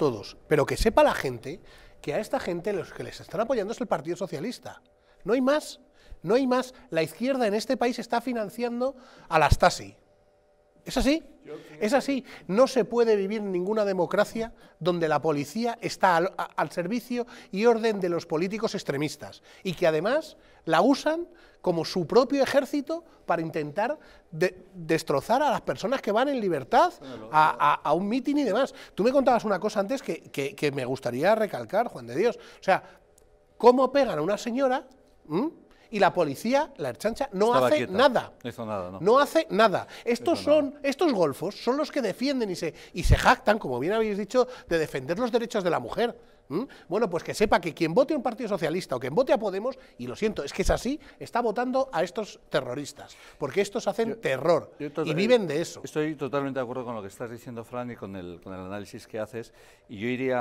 todos, pero que sepa la gente que a esta gente los que les están apoyando es el Partido Socialista. No hay más, no hay más. La izquierda en este país está financiando a la Stasi, es así, es así. No se puede vivir ninguna democracia donde la policía está al, servicio y orden de los políticos extremistas y que además la usan como su propio ejército para intentar destrozar a las personas que van en libertad a, un mitin y demás. Tú me contabas una cosa antes que, me gustaría recalcar, Juan de Dios. O sea, ¿cómo pegan a una señora? y la policía, la herchancha, no hace nada. Eso nada, ¿no? No hace nada. Estos son, estos golfos son los que defienden y se, y se jactan, como bien habéis dicho, de defender los derechos de la mujer. Bueno, pues que sepa que quien vote a un partido socialista o quien vote a Podemos, y lo siento, es que es así, está votando a estos terroristas, porque estos hacen terror y viven de eso. Estoy totalmente de acuerdo con lo que estás diciendo, Fran, y con el, con el análisis que haces, y yo iría